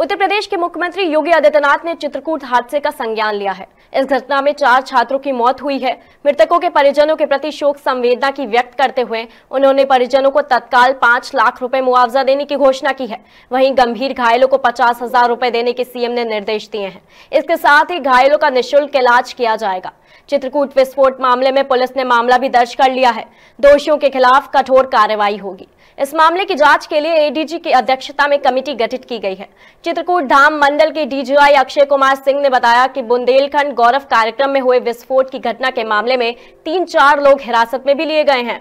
उत्तर प्रदेश के मुख्यमंत्री योगी आदित्यनाथ ने चित्रकूट हादसे का संज्ञान लिया है इस घटना में चार छात्रों की मौत हुई है मृतकों के परिजनों के प्रति शोक संवेदना की व्यक्त करते हुए उन्होंने परिजनों को तत्काल पांच लाख रुपए मुआवजा देने की घोषणा की है वहीं गंभीर घायलों को पचास हजार रूपए देने के सीएम ने निर्देश दिए हैं इसके साथ ही घायलों का निःशुल्क इलाज किया जाएगा चित्रकूट विस्फोट मामले में पुलिस ने मामला भी दर्ज कर लिया है दोषियों के खिलाफ कठोर कार्रवाई होगी इस मामले की जांच के लिए एडीजी की अध्यक्षता में कमेटी गठित की गई है चित्रकूट धाम मंडल के डीजीआई अक्षय कुमार सिंह ने बताया कि बुंदेलखंड गौरव कार्यक्रम में हुए विस्फोट की घटना के मामले में तीन चार लोग हिरासत में भी लिए गए हैं